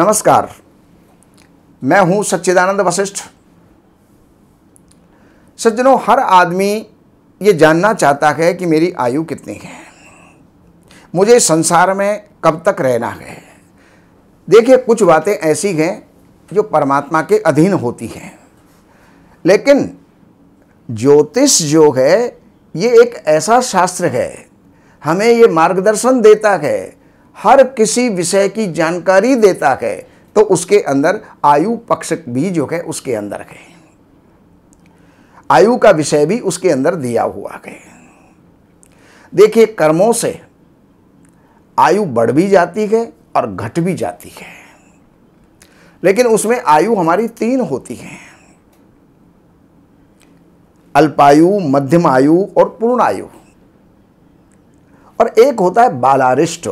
नमस्कार मैं हूं सच्चिदानंद वशिष्ठ सज्जनों हर आदमी ये जानना चाहता है कि मेरी आयु कितनी है मुझे संसार में कब तक रहना है देखिए कुछ बातें ऐसी हैं जो परमात्मा के अधीन होती हैं लेकिन ज्योतिष जो है ये एक ऐसा शास्त्र है हमें ये मार्गदर्शन देता है हर किसी विषय की जानकारी देता है तो उसके अंदर आयु पक्ष भी जो है उसके अंदर है आयु का विषय भी उसके अंदर दिया हुआ है देखिए कर्मों से आयु बढ़ भी जाती है और घट भी जाती है लेकिन उसमें आयु हमारी तीन होती है अल्पायु मध्यम आयु और पूर्ण आयु और एक होता है बालारिष्ट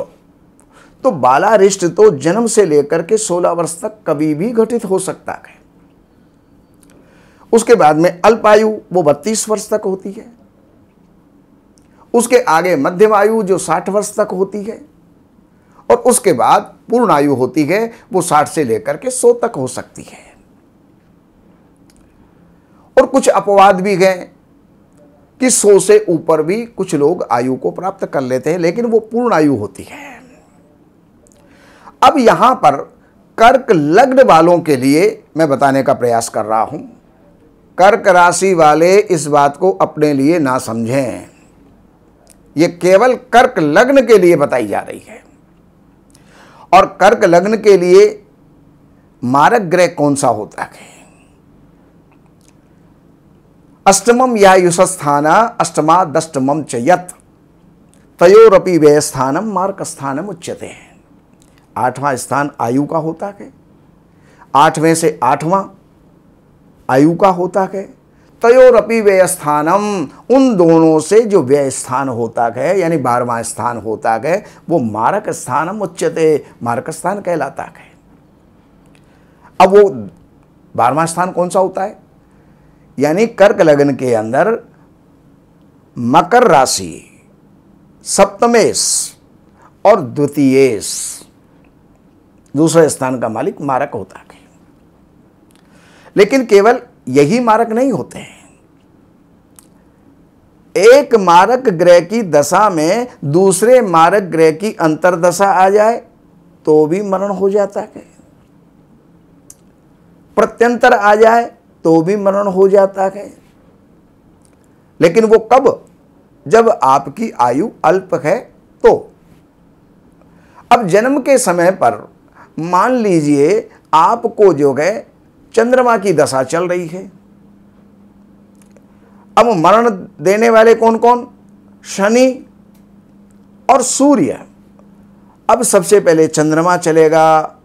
तो बालारिष्ट तो जन्म से लेकर के 16 वर्ष तक कभी भी घटित हो सकता है उसके बाद में अल्पायु वो 32 वर्ष तक होती है उसके आगे मध्यम आयु जो 60 वर्ष तक होती है और उसके बाद पूर्ण आयु होती है वो 60 से लेकर के 100 तक हो सकती है और कुछ अपवाद भी गए कि 100 से ऊपर भी कुछ लोग आयु को प्राप्त कर लेते हैं लेकिन वो पूर्ण आयु होती है अब यहाँ पर कर्क लग्न वालों के लिए मैं बताने का प्रयास कर रहा हूँ कर्क राशि वाले इस बात को अपने लिए ना समझें ये केवल कर्क लग्न के लिए बताई जा रही है और कर्क लग्न के लिए मारक ग्रह कौन सा होता है अष्टमम या युषस्थाना अष्टमा दष्टम च यत व्यय स्थानम मार्क स्थानम उच्यते हैं आठवां स्थान आयु का होता है आठवें से आठवां आयु का होता है तयोरपि व्यय स्थानम उन दोनों से जो व्यय स्थान होता है यानी बारहवा स्थान होता है वो मारक स्थानम उच्चते मारक स्थान कहलाता है अब वो बारहवा स्थान कौन सा होता है यानी कर्क लगन के अंदर मकर राशि सप्तमेश और द्वितीयेश दूसरे स्थान का मालिक मारक होता है लेकिन केवल यही मारक नहीं होते हैं एक मारक ग्रह की दशा में दूसरे मारक ग्रह की अंतरदशा आ जाए तो भी मरण हो जाता है प्रत्यंतर आ जाए तो भी मरण हो जाता है लेकिन वो कब जब आपकी आयु अल्प है तो अब जन्म के समय पर मान लीजिए आपको जो है चंद्रमा की दशा चल रही है अब मरण देने वाले कौन कौन शनि और सूर्य अब सबसे पहले चंद्रमा चलेगा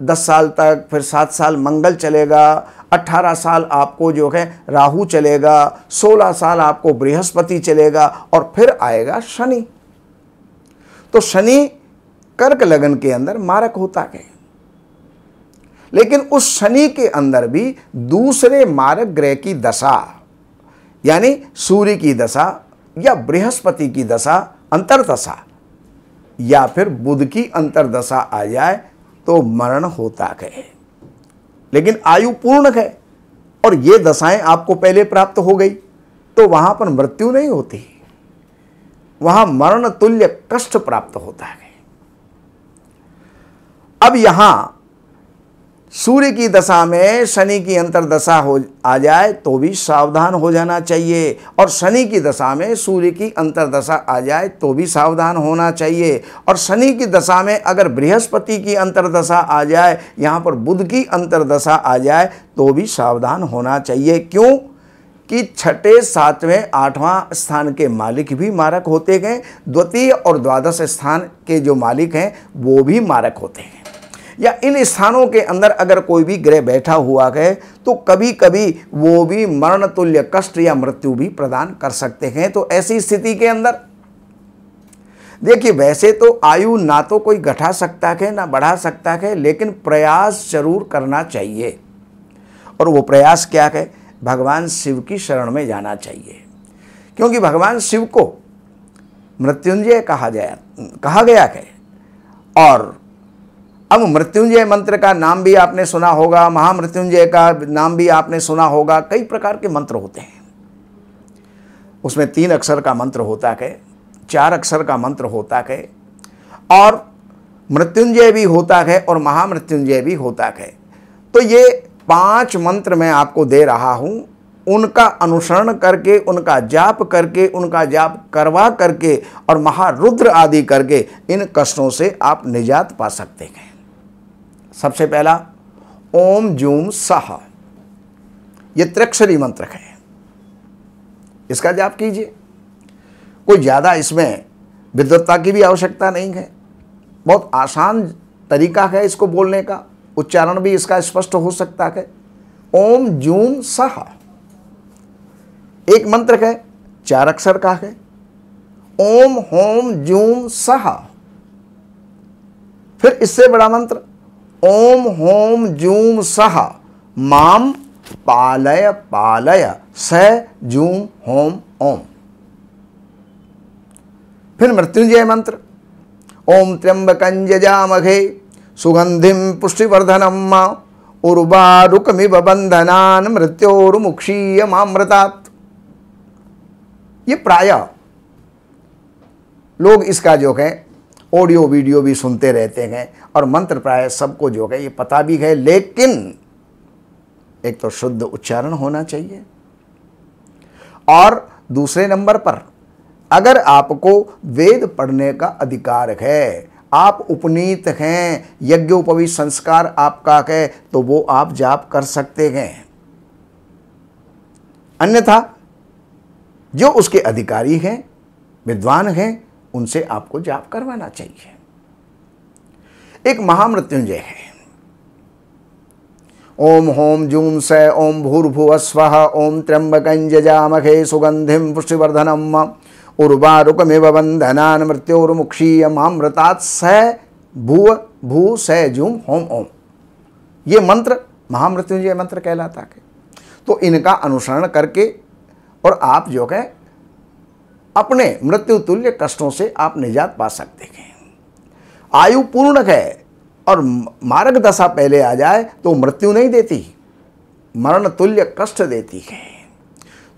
दस साल तक फिर सात साल मंगल चलेगा अट्ठारह साल आपको जो है राहु चलेगा सोलह साल आपको बृहस्पति चलेगा और फिर आएगा शनि तो शनि कर्क लगन के अंदर मारक होता है लेकिन उस शनि के अंदर भी दूसरे मारक ग्रह की दशा यानी सूर्य की दशा या बृहस्पति की दशा अंतरदशा या फिर बुध की अंतरदशा आ जाए तो मरण होता है लेकिन आयु पूर्ण है और ये दशाएं आपको पहले प्राप्त हो गई तो वहां पर मृत्यु नहीं होती वहां मरण तुल्य कष्ट प्राप्त होता है अब यहां सूर्य की दशा में शनि की अंतर्दशा हो आ जाए तो भी सावधान हो जाना चाहिए और शनि की दशा में सूर्य की दशा आ जाए तो भी सावधान होना चाहिए और शनि की दशा में अगर बृहस्पति की अंतर्दशा आ जाए यहाँ पर बुध की दशा आ जाए तो भी सावधान होना चाहिए क्यों कि छठे सातवें आठवां स्थान के मालिक भी मारक होते हैं द्वितीय और द्वादश स्थान के जो मालिक हैं वो भी मारक होते हैं या इन स्थानों के अंदर अगर कोई भी ग्रह बैठा हुआ है तो कभी कभी वो भी मरण तुल्य कष्ट या मृत्यु भी प्रदान कर सकते हैं तो ऐसी स्थिति के अंदर देखिए वैसे तो आयु ना तो कोई घटा सकता है ना बढ़ा सकता है लेकिन प्रयास जरूर करना चाहिए और वो प्रयास क्या है भगवान शिव की शरण में जाना चाहिए क्योंकि भगवान शिव को मृत्युंजय कहा गया कहा गया है और अब मृत्युंजय मंत्र का नाम भी आपने सुना होगा महामृत्युंजय का नाम भी आपने सुना होगा कई प्रकार के मंत्र होते हैं उसमें तीन अक्षर का मंत्र होता है चार अक्षर का मंत्र होता है और मृत्युंजय भी होता है और महामृत्युंजय भी होता है तो ये पांच मंत्र मैं आपको दे रहा हूँ उनका अनुसरण करके उनका जाप करके उनका जाप करवा करके और महारुद्र आदि करके इन कष्टों से आप निजात पा सकते हैं सबसे पहला ओम जूम सह ये त्रिक्षरी मंत्र है इसका जाप कीजिए कोई ज़्यादा इसमें विद्वत्ता की भी आवश्यकता नहीं है बहुत आसान तरीका है इसको बोलने का उच्चारण भी इसका स्पष्ट हो सकता है ओम जूम सह एक मंत्र है चार अक्षर का है ओम होम जूम सह फिर इससे बड़ा मंत्र ओम होम जूम सह माम पालय पालय स जूम होम ओम फिर मृत्युंजय मंत्र ओम त्र्यंबकंजजामघे सुगंधि पुष्टिवर्धनम माँ उर्वारुकमिव बंधनान मृत्योर्मुक्षीय मामृतात् ये प्राय लोग इसका जो है ऑडियो वीडियो भी सुनते रहते हैं और मंत्र प्राय सबको जो है ये पता भी है लेकिन एक तो शुद्ध उच्चारण होना चाहिए और दूसरे नंबर पर अगर आपको वेद पढ़ने का अधिकार है आप उपनीत हैं यज्ञोपवी संस्कार आपका है तो वो आप जाप कर सकते हैं अन्यथा जो उसके अधिकारी हैं विद्वान हैं उनसे आपको जाप करवाना चाहिए एक महामृत्युंजय है ओम होम जूम स ओम भूर्भुव स्व ओम त्र्यंबकंजामहे सुगंधि पुष्टिवर्धनम उर्वारुकमिव बंधना मृत्योर्मुक्षीय मामृता स भू भू स जूम होम ओम ये मंत्र महामृत्युंजय मंत्र कहलाता है तो इनका अनुसरण करके और आप जो है अपने मृत्यु तुल्य कष्टों से आप निजात पा सकते हैं आयु पूर्ण है और मार्ग दशा पहले आ जाए तो मृत्यु नहीं देती मरण तुल्य कष्ट देती है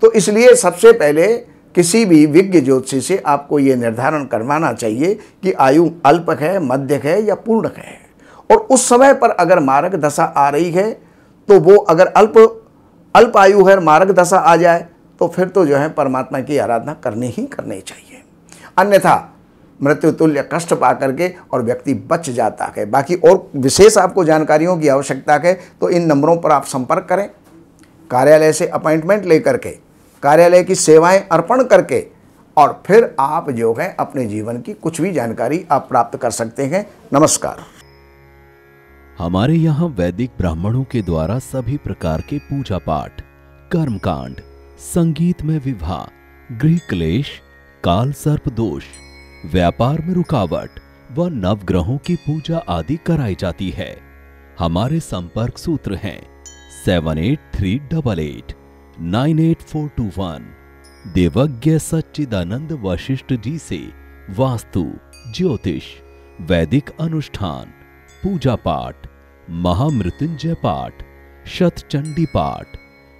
तो इसलिए सबसे पहले किसी भी विज्ञ ज्योतिषी से आपको ये निर्धारण करवाना चाहिए कि आयु अल्पक है मध्य है या पूर्णक है और उस समय पर अगर मार्ग दशा आ रही है तो वो अगर अल्प अल्प आयु है मार्ग दशा आ जाए तो फिर तो जो है परमात्मा की आराधना करनी ही करनी चाहिए अन्यथा मृत्यु तुल्य कष्ट पा करके और व्यक्ति बच जाता है बाकी और विशेष आपको जानकारियों की आवश्यकता है तो इन नंबरों पर आप संपर्क करें कार्यालय से अपॉइंटमेंट लेकर के कार्यालय की सेवाएं अर्पण करके और फिर आप जो है अपने जीवन की कुछ भी जानकारी आप प्राप्त कर सकते हैं नमस्कार हमारे यहाँ वैदिक ब्राह्मणों के द्वारा सभी प्रकार के पूजा पाठ कर्मकांड संगीत में विवाह गृह क्लेश काल सर्प दोष व्यापार में रुकावट व नवग्रहों की पूजा आदि कराई जाती है हमारे संपर्क सूत्र हैं seven eight three double eight nine eight four two one देवज्ञ सच्चिदानंद वशिष्ठ जी से वास्तु ज्योतिष वैदिक अनुष्ठान पूजा पाठ महामृत्युंजय पाठ शतचंडी पाठ